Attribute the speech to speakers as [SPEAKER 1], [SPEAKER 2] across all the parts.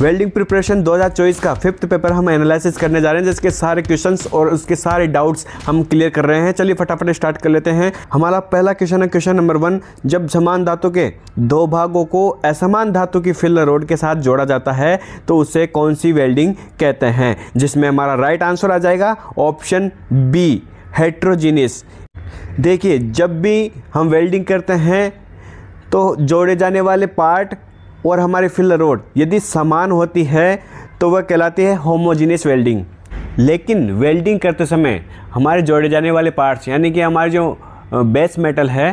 [SPEAKER 1] welding preparation 2024 का fifth paper हम analysis करने जा रहे हैं जिसके सारे क्वेश्चंस और उसके सारे डाउट्स हम क्लियर कर रहे हैं चलिए फटाफट स्टार्ट कर लेते हैं हमारा पहला क्वेश्चन है क्वेश्चन नंबर वन जब समान धातु के दो भागों को असमान धातु की फिल रोड के साथ जोड़ा जाता है तो उसे कौन सी वेल्डिंग कहते हैं जिसमें हमारा राइट आंसर आ जाएगा ऑप्शन बी हेट्रोजीनियस देखिए जब भी हम वेल्डिंग करते हैं तो जोड़े जाने वाले पार्ट और हमारे फिलर रोड यदि समान होती है तो वह कहलाती है होमोजीनियस वेल्डिंग लेकिन वेल्डिंग करते समय हमारे जोड़े जाने वाले पार्ट्स यानी कि हमारे जो बेस मेटल है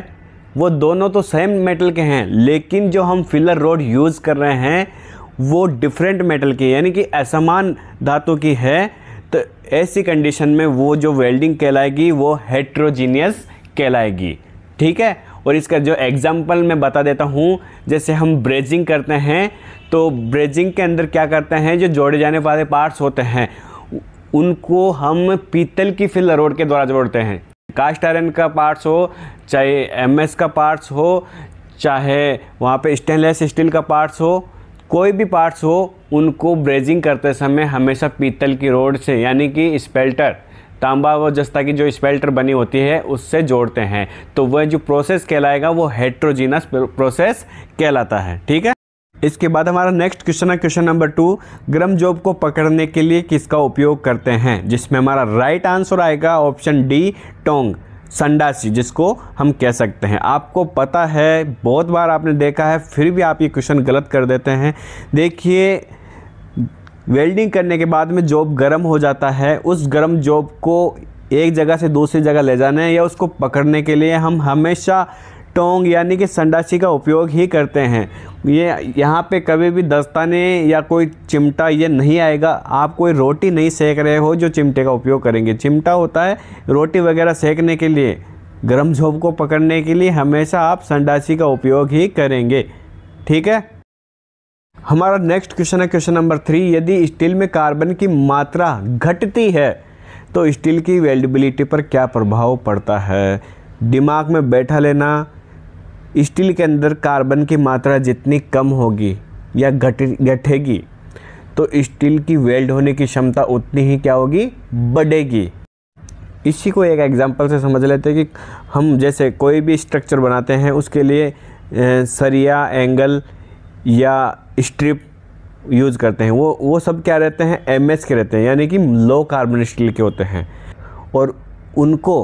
[SPEAKER 1] वो दोनों तो सेम मेटल के हैं लेकिन जो हम फिलर रोड यूज़ कर रहे हैं वो डिफरेंट मेटल की यानी कि असमान धातु की है तो ऐसी कंडीशन में वो जो वेल्डिंग कहलाएगी वो हेट्रोजीनियस कहलाएगी ठीक है और इसका जो एग्ज़ाम्पल मैं बता देता हूँ जैसे हम ब्रेजिंग करते हैं तो ब्रेजिंग के अंदर क्या करते हैं जो जोड़े जाने वाले पार्ट्स होते हैं उनको हम पीतल की फिल रोड के द्वारा जोड़ते हैं कास्ट आयरन का पार्ट्स हो चाहे एम का पार्ट्स हो चाहे वहाँ पर स्टेनलेस स्टील का पार्ट्स हो कोई भी पार्ट्स हो उनको ब्रेजिंग करते समय हमेशा पीतल की रोड से यानी कि स्पेल्टर तांबा व जस्ता की जो स्पेल्टर बनी होती है उससे जोड़ते हैं तो वह जो प्रोसेस कहलाएगा वो हेट्रोजीनस प्रोसेस कहलाता है ठीक है इसके बाद हमारा नेक्स्ट क्वेश्चन है क्वेश्चन नंबर टू ग्रम जॉब को पकड़ने के लिए किसका उपयोग करते हैं जिसमें हमारा राइट आंसर आएगा ऑप्शन डी टोंग संडासी जिसको हम कह सकते हैं आपको पता है बहुत बार आपने देखा है फिर भी आप ये क्वेश्चन गलत कर देते हैं देखिए वेल्डिंग करने के बाद में जॉब गर्म हो जाता है उस गर्म जॉब को एक जगह से दूसरी जगह ले जाना है या उसको पकड़ने के लिए हम हमेशा टोंग यानी कि संडासी का उपयोग ही करते हैं ये यहाँ पे कभी भी दस्ताने या कोई चिमटा ये नहीं आएगा आप कोई रोटी नहीं सेक रहे हो जो चिमटे का उपयोग करेंगे चिमटा होता है रोटी वगैरह सेकने के लिए गर्म झोंप को पकड़ने के लिए हमेशा आप संडासी का उपयोग ही करेंगे ठीक है हमारा नेक्स्ट क्वेश्चन है क्वेश्चन नंबर थ्री यदि स्टील में कार्बन की मात्रा घटती है तो स्टील की वेल्डेबिलिटी पर क्या प्रभाव पड़ता है दिमाग में बैठा लेना स्टील के अंदर कार्बन की मात्रा जितनी कम होगी या घट घटेगी तो स्टील की वेल्ड होने की क्षमता उतनी ही क्या होगी बढ़ेगी इसी को एक एग्जांपल से समझ लेते हैं कि हम जैसे कोई भी स्ट्रक्चर बनाते हैं उसके लिए सरिया एंगल या स्ट्रिप यूज़ करते हैं वो वो सब क्या रहते हैं एम के रहते हैं यानी कि लो कार्बन स्टील के होते हैं और उनको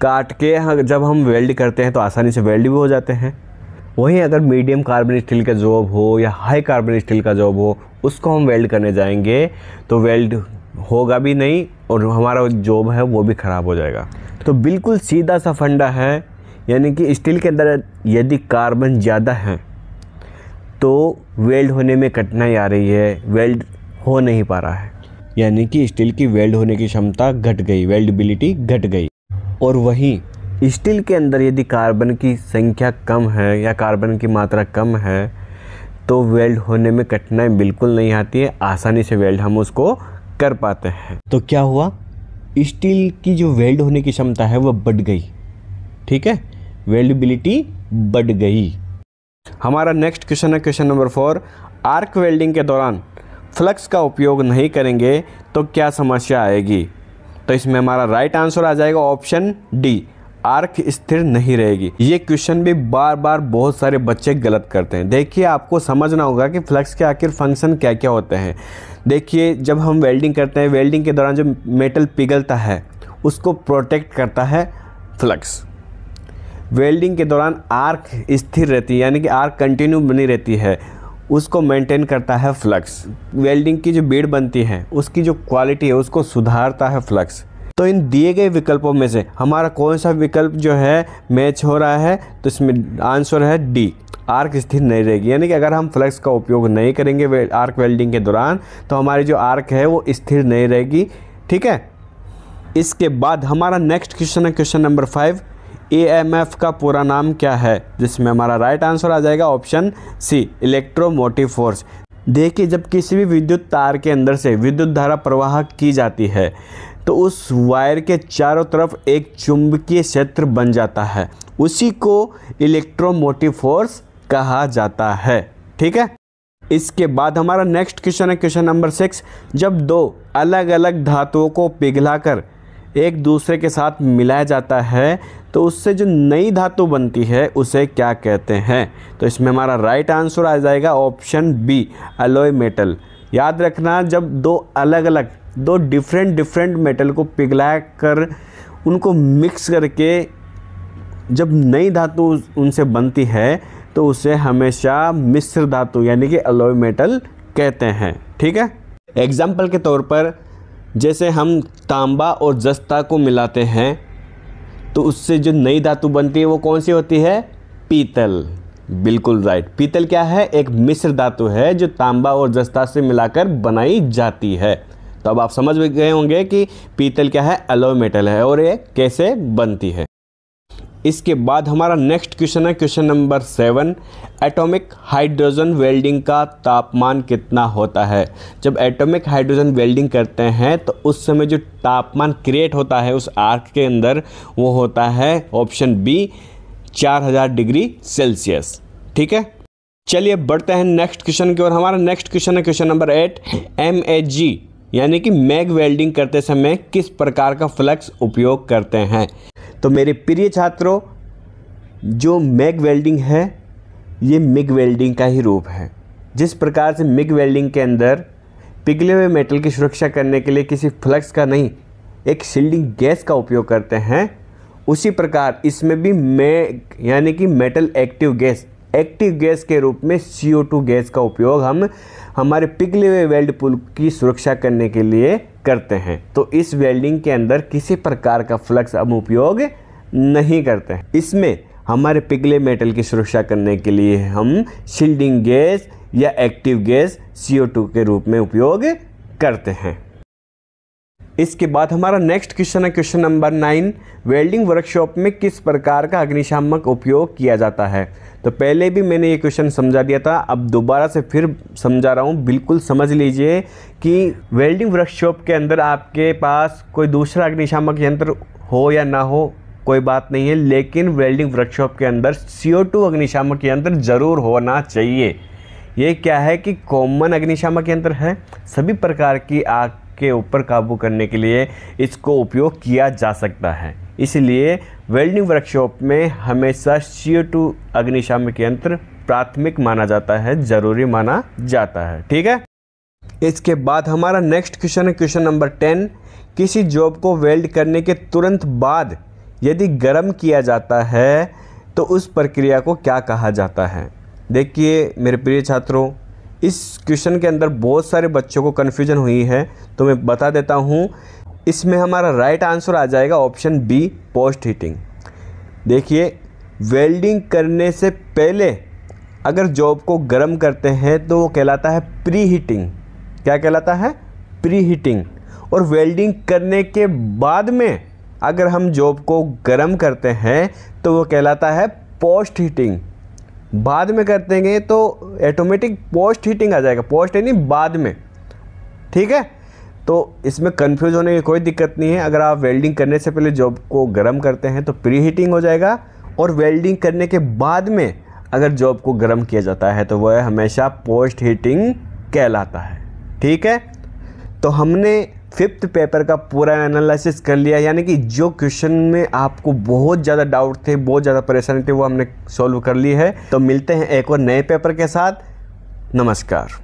[SPEAKER 1] काट के हाँ, जब हम वेल्ड करते हैं तो आसानी से वेल्ड भी हो जाते हैं वहीं अगर मीडियम कार्बन स्टील का जॉब हो या हाई कार्बन स्टील का जॉब हो उसको हम वेल्ड करने जाएंगे तो वेल्ड होगा भी नहीं और हमारा जॉब है वो भी ख़राब हो जाएगा तो बिल्कुल सीधा सा फंडा है यानी कि स्टील के अंदर यदि कार्बन ज़्यादा है तो वेल्ड होने में कठिनाई आ रही है वेल्ड हो नहीं पा रहा है यानी कि स्टील की वेल्ड होने की क्षमता घट गई वेल्डबिलिटी घट गई और वहीं स्टील के अंदर यदि कार्बन की संख्या कम है या कार्बन की मात्रा कम है तो वेल्ड होने में कठिनाई बिल्कुल नहीं आती है आसानी से वेल्ड हम उसको कर पाते हैं तो क्या हुआ स्टील की जो वेल्ड होने की क्षमता है वह बढ़ गई ठीक है वेल्डबिलिटी बढ़ गई हमारा नेक्स्ट क्वेश्चन है question number four arc welding के दौरान फ्लक्स का उपयोग नहीं करेंगे तो क्या समस्या आएगी तो इसमें हमारा राइट आंसर आ जाएगा ऑप्शन डी आर्क स्थिर नहीं रहेगी ये क्वेश्चन भी बार बार बहुत सारे बच्चे गलत करते हैं देखिए आपको समझना होगा कि फ्लक्स के आखिर फंक्शन क्या क्या होते हैं देखिए जब हम वेल्डिंग करते हैं वेल्डिंग के दौरान जो मेटल पिघलता है उसको प्रोटेक्ट करता है फ्लक्स वेल्डिंग के दौरान आर्क स्थिर रहती है यानी कि आर्क कंटिन्यू बनी रहती है उसको मेंटेन करता है फ्लक्स वेल्डिंग की जो बीड़ बनती है उसकी जो क्वालिटी है उसको सुधारता है फ्लक्स तो इन दिए गए विकल्पों में से हमारा कौन सा विकल्प जो है मैच हो रहा है तो इसमें आंसर है डी आर्क स्थिर नहीं रहेगी यानी कि अगर हम फ्लक्स का उपयोग नहीं करेंगे वे, आर्क वेल्डिंग के दौरान तो हमारी जो आर्क है वो स्थिर नहीं रहेगी ठीक है इसके बाद हमारा नेक्स्ट क्वेश्चन है क्वेश्चन नंबर फाइव एएमएफ का पूरा नाम क्या है जिसमें हमारा राइट आंसर आ जाएगा ऑप्शन सी इलेक्ट्रोमोटिव फोर्स देखिए जब किसी भी विद्युत तार के अंदर से विद्युत धारा प्रवाह की जाती है तो उस वायर के चारों तरफ एक चुंबकीय क्षेत्र बन जाता है उसी को इलेक्ट्रोमोटिव फोर्स कहा जाता है ठीक है इसके बाद हमारा नेक्स्ट क्वेश्चन है क्वेश्चन नंबर सिक्स जब दो अलग अलग धातुओं को पिघलाकर एक दूसरे के साथ मिलाया जाता है तो उससे जो नई धातु बनती है उसे क्या कहते हैं तो इसमें हमारा राइट आंसर आ जाएगा ऑप्शन बी अलोय मेटल याद रखना जब दो अलग अलग दो डिफरेंट डिफरेंट मेटल को पिघला कर उनको मिक्स करके जब नई धातु उनसे बनती है तो उसे हमेशा मिश्र धातु यानी कि अलोय मेटल कहते हैं ठीक है एग्जाम्पल के तौर पर जैसे हम तांबा और जस्ता को मिलाते हैं तो उससे जो नई धातु बनती है वो कौन सी होती है पीतल बिल्कुल राइट पीतल क्या है एक मिश्र धातु है जो तांबा और जस्ता से मिलाकर बनाई जाती है तो अब आप समझ गए होंगे कि पीतल क्या है एलो मेटल है और ये कैसे बनती है इसके बाद हमारा नेक्स्ट क्वेश्चन है question number seven atomic hydrogen welding का तापमान कितना होता है जब एटॉमिक हाइड्रोजन वेल्डिंग करते हैं तो उस समय जो तापमान क्रिएट होता है उस आर्क के अंदर वो होता है ऑप्शन बी 4000 डिग्री सेल्सियस ठीक है चलिए बढ़ते हैं नेक्स्ट क्वेश्चन की ओर हमारा नेक्स्ट क्वेश्चन है question number eight M G यानी कि मैग वेल्डिंग करते समय किस प्रकार का फ्लक्स उपयोग करते हैं तो मेरे प्रिय छात्रों जो मैग वेल्डिंग है ये मिग वेल्डिंग का ही रूप है जिस प्रकार से मिग वेल्डिंग के अंदर पिघले हुए मेटल की सुरक्षा करने के लिए किसी फ्लक्स का नहीं एक शील्डिंग गैस का उपयोग करते हैं उसी प्रकार इसमें भी मैग यानी कि metal active gas active gas के रूप में टू गैस का उपयोग हम हमारे पिघले हुए वेल्ड पुल की सुरक्षा करने के लिए करते हैं तो इस वेल्डिंग के अंदर किसी प्रकार का फ्लक्स हम उपयोग नहीं करते हैं इसमें हमारे पिघले मेटल की सुरक्षा करने के लिए हम शील्डिंग गैस या एक्टिव गैस सी के रूप में उपयोग करते हैं इसके बाद हमारा नेक्स्ट क्वेश्चन है question number nine welding workshop में किस प्रकार का अग्निशामक उपयोग किया जाता है तो पहले भी मैंने ये क्वेश्चन समझा दिया था अब दोबारा से फिर समझा रहा हूँ बिल्कुल समझ लीजिए कि वेल्डिंग वर्कशॉप के अंदर आपके पास कोई दूसरा अग्निशामक यंत्र हो या ना हो कोई बात नहीं है लेकिन वेल्डिंग वर्कशॉप के अंदर सी अग्निशामक यंत्र ज़रूर होना चाहिए ये क्या है कि कॉमन अग्निशामक यंत्र है सभी प्रकार की आग के ऊपर काबू करने के लिए इसको उपयोग किया जा सकता है इसलिए वेल्डिंग वर्कशॉप में हमेशा सी टू अग्निशामक यंत्र प्राथमिक माना जाता है ज़रूरी माना जाता है ठीक है इसके बाद हमारा नेक्स्ट क्वेश्चन है क्वेश्चन नंबर टेन किसी जॉब को वेल्ड करने के तुरंत बाद यदि गर्म किया जाता है तो उस प्रक्रिया को क्या कहा जाता है देखिए मेरे प्रिय छात्रों इस क्वेश्चन के अंदर बहुत सारे बच्चों को कन्फ्यूजन हुई है तो मैं बता देता हूँ इसमें हमारा राइट आंसर आ जाएगा ऑप्शन बी पोस्ट हीटिंग देखिए वेल्डिंग करने से पहले अगर जॉब को गर्म करते हैं तो वो कहलाता है प्री हीटिंग क्या कहलाता है प्री हीटिंग और वेल्डिंग करने के बाद में अगर हम जॉब को गर्म करते हैं तो वो कहलाता है पोस्ट हीटिंग बाद में कर देंगे तो ऑटोमेटिक पोस्ट हीटिंग आ जाएगा पोस्ट यानी बाद में ठीक है तो इसमें कंफ्यूज होने की कोई दिक्कत नहीं है अगर आप वेल्डिंग करने से पहले जॉब को गर्म करते हैं तो प्री हीटिंग हो जाएगा और वेल्डिंग करने के बाद में अगर जॉब को गर्म किया जाता है तो वह हमेशा पोस्ट हीटिंग कहलाता है ठीक है तो हमने फिफ्थ पेपर का पूरा एनालिसिस कर लिया यानी कि जो क्वेश्चन में आपको बहुत ज़्यादा डाउट थे बहुत ज़्यादा परेशानी थी वो हमने सॉल्व कर ली है तो मिलते हैं एक और नए पेपर के साथ नमस्कार